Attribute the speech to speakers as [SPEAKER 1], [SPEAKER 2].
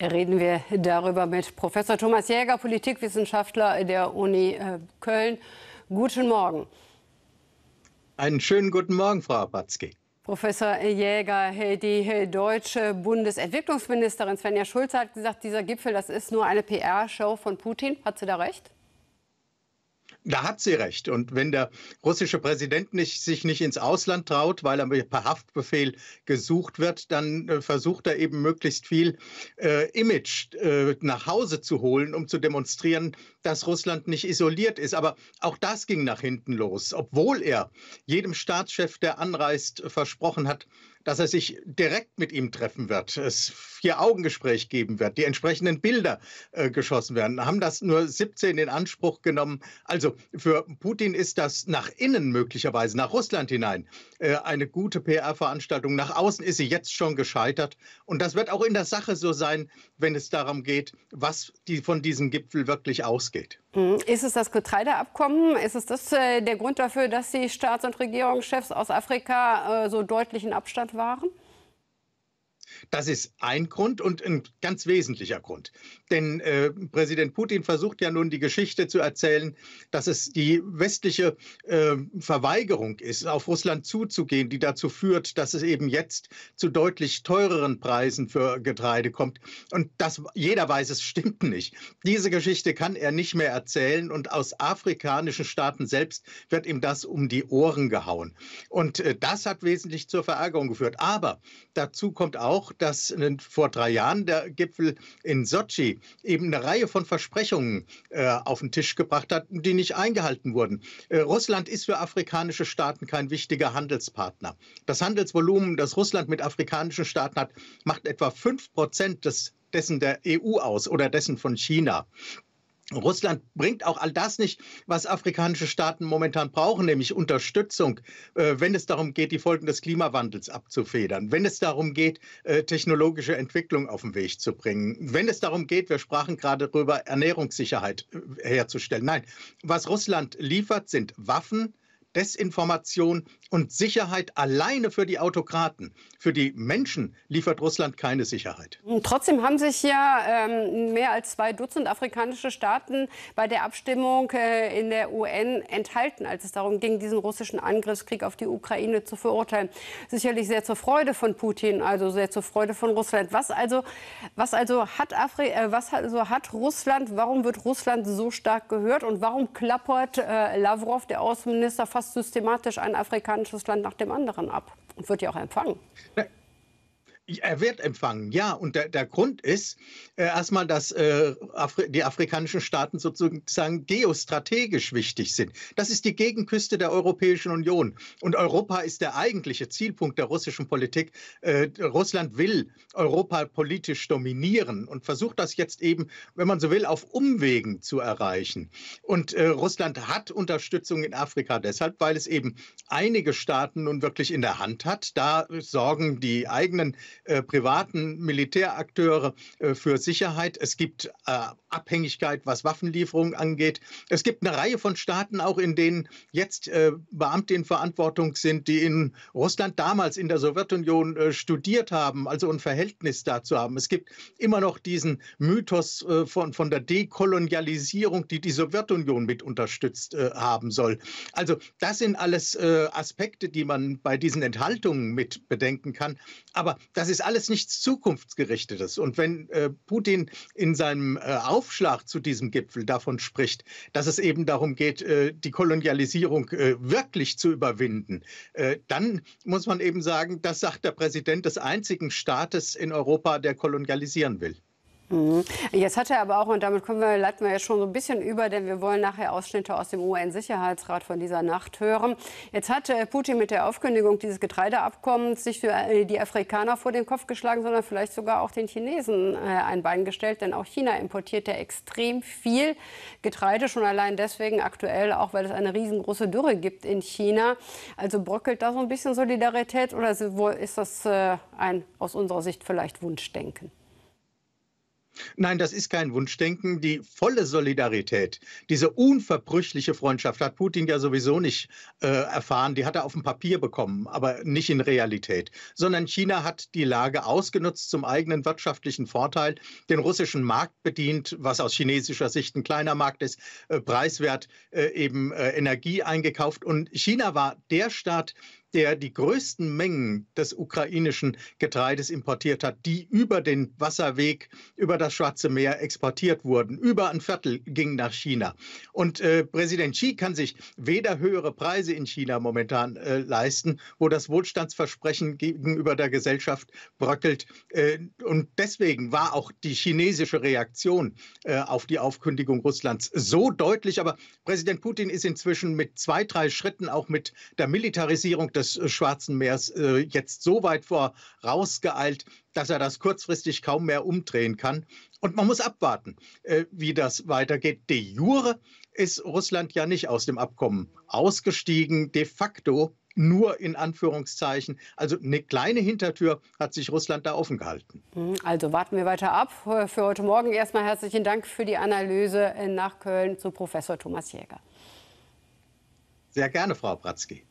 [SPEAKER 1] Reden wir darüber mit Professor Thomas Jäger, Politikwissenschaftler der Uni äh, Köln. Guten Morgen.
[SPEAKER 2] Einen schönen guten Morgen, Frau Abatzky.
[SPEAKER 1] Professor Jäger, die deutsche Bundesentwicklungsministerin Svenja Schulze hat gesagt, dieser Gipfel, das ist nur eine PR-Show von Putin. Hat sie da recht?
[SPEAKER 2] Da hat sie recht. Und wenn der russische Präsident nicht, sich nicht ins Ausland traut, weil er per Haftbefehl gesucht wird, dann äh, versucht er eben möglichst viel äh, Image äh, nach Hause zu holen, um zu demonstrieren, dass Russland nicht isoliert ist. Aber auch das ging nach hinten los, obwohl er jedem Staatschef, der anreist, versprochen hat, dass er sich direkt mit ihm treffen wird, es Vier-Augen-Gespräch geben wird, die entsprechenden Bilder äh, geschossen werden, haben das nur 17 in Anspruch genommen. Also für Putin ist das nach innen möglicherweise, nach Russland hinein, äh, eine gute PR-Veranstaltung. Nach außen ist sie jetzt schon gescheitert. Und das wird auch in der Sache so sein, wenn es darum geht, was die von diesem Gipfel wirklich ausgeht.
[SPEAKER 1] Hm, ist es das Getreideabkommen? Ist es das äh, der Grund dafür, dass die Staats- und Regierungschefs aus Afrika äh, so in Abstand waren?
[SPEAKER 2] Das ist ein Grund und ein ganz wesentlicher Grund. Denn äh, Präsident Putin versucht ja nun die Geschichte zu erzählen, dass es die westliche äh, Verweigerung ist, auf Russland zuzugehen, die dazu führt, dass es eben jetzt zu deutlich teureren Preisen für Getreide kommt. Und das, jeder weiß, es stimmt nicht. Diese Geschichte kann er nicht mehr erzählen und aus afrikanischen Staaten selbst wird ihm das um die Ohren gehauen. Und äh, das hat wesentlich zur Verärgerung geführt. Aber dazu kommt auch, dass äh, vor drei Jahren der Gipfel in Sochi eben eine Reihe von Versprechungen äh, auf den Tisch gebracht hat, die nicht eingehalten wurden. Äh, Russland ist für afrikanische Staaten kein wichtiger Handelspartner. Das Handelsvolumen, das Russland mit afrikanischen Staaten hat, macht etwa 5 Prozent des, dessen der EU aus oder dessen von China. Russland bringt auch all das nicht, was afrikanische Staaten momentan brauchen, nämlich Unterstützung, äh, wenn es darum geht, die Folgen des Klimawandels abzufedern, wenn es darum geht, äh, technologische Entwicklung auf den Weg zu bringen, wenn es darum geht, wir sprachen gerade darüber, Ernährungssicherheit äh, herzustellen. Nein, was Russland liefert, sind Waffen, Desinformation und Sicherheit alleine für die Autokraten. Für die Menschen liefert Russland keine Sicherheit.
[SPEAKER 1] trotzdem haben sich ja ähm, mehr als zwei Dutzend afrikanische Staaten bei der Abstimmung äh, in der UN enthalten, als es darum ging, diesen russischen Angriffskrieg auf die Ukraine zu verurteilen. Sicherlich sehr zur Freude von Putin, also sehr zur Freude von Russland. Was also, was also, hat, Afri äh, was also hat Russland, warum wird Russland so stark gehört und warum klappert äh, Lavrov, der Außenminister, fast fast systematisch ein afrikanisches Land nach dem anderen ab und wird ja auch empfangen.
[SPEAKER 2] Er wird empfangen, ja. Und der, der Grund ist äh, erstmal, dass äh, Afri die afrikanischen Staaten sozusagen geostrategisch wichtig sind. Das ist die Gegenküste der Europäischen Union. Und Europa ist der eigentliche Zielpunkt der russischen Politik. Äh, Russland will Europa politisch dominieren und versucht das jetzt eben, wenn man so will, auf Umwegen zu erreichen. Und äh, Russland hat Unterstützung in Afrika deshalb, weil es eben einige Staaten nun wirklich in der Hand hat. Da sorgen die eigenen äh, privaten Militärakteure äh, für Sicherheit. Es gibt äh, Abhängigkeit, was Waffenlieferungen angeht. Es gibt eine Reihe von Staaten, auch in denen jetzt Beamte in Verantwortung sind, die in Russland damals in der Sowjetunion studiert haben, also ein Verhältnis dazu haben. Es gibt immer noch diesen Mythos von, von der Dekolonialisierung, die die Sowjetunion mit unterstützt haben soll. Also das sind alles Aspekte, die man bei diesen Enthaltungen mit bedenken kann. Aber das das ist alles nichts Zukunftsgerichtetes. Und wenn äh, Putin in seinem äh, Aufschlag zu diesem Gipfel davon spricht, dass es eben darum geht, äh, die Kolonialisierung äh, wirklich zu überwinden, äh, dann muss man eben sagen, das sagt der Präsident des einzigen Staates in Europa, der kolonialisieren will.
[SPEAKER 1] Mhm. Jetzt hat er aber auch, und damit können wir, leiten wir jetzt schon so ein bisschen über, denn wir wollen nachher Ausschnitte aus dem UN-Sicherheitsrat von dieser Nacht hören. Jetzt hat äh, Putin mit der Aufkündigung dieses Getreideabkommens nicht nur äh, die Afrikaner vor den Kopf geschlagen, sondern vielleicht sogar auch den Chinesen äh, ein Bein gestellt. Denn auch China importiert ja extrem viel Getreide, schon allein deswegen aktuell, auch weil es eine riesengroße Dürre gibt in China. Also bröckelt da so ein bisschen Solidarität oder ist das ein aus unserer Sicht vielleicht Wunschdenken?
[SPEAKER 2] Nein, das ist kein Wunschdenken. Die volle Solidarität, diese unverbrüchliche Freundschaft hat Putin ja sowieso nicht äh, erfahren. Die hat er auf dem Papier bekommen, aber nicht in Realität. Sondern China hat die Lage ausgenutzt zum eigenen wirtschaftlichen Vorteil, den russischen Markt bedient, was aus chinesischer Sicht ein kleiner Markt ist, äh, preiswert äh, eben äh, Energie eingekauft. Und China war der Staat, der die größten Mengen des ukrainischen Getreides importiert hat, die über den Wasserweg, über das Schwarze Meer exportiert wurden. Über ein Viertel ging nach China. Und äh, Präsident Xi kann sich weder höhere Preise in China momentan äh, leisten, wo das Wohlstandsversprechen gegenüber der Gesellschaft bröckelt. Äh, und deswegen war auch die chinesische Reaktion äh, auf die Aufkündigung Russlands so deutlich. Aber Präsident Putin ist inzwischen mit zwei, drei Schritten auch mit der Militarisierung des äh, Schwarzen Meers äh, jetzt so weit vorausgeeilt, dass er das kurzfristig kaum mehr umdrehen kann. Und man muss abwarten, äh, wie das weitergeht. De jure ist Russland ja nicht aus dem Abkommen ausgestiegen. De facto nur in Anführungszeichen. Also eine kleine Hintertür hat sich Russland da offen gehalten.
[SPEAKER 1] Hm, also warten wir weiter ab. Für heute Morgen erstmal herzlichen Dank für die Analyse nach Köln zu Professor Thomas Jäger.
[SPEAKER 2] Sehr gerne, Frau Bratzky.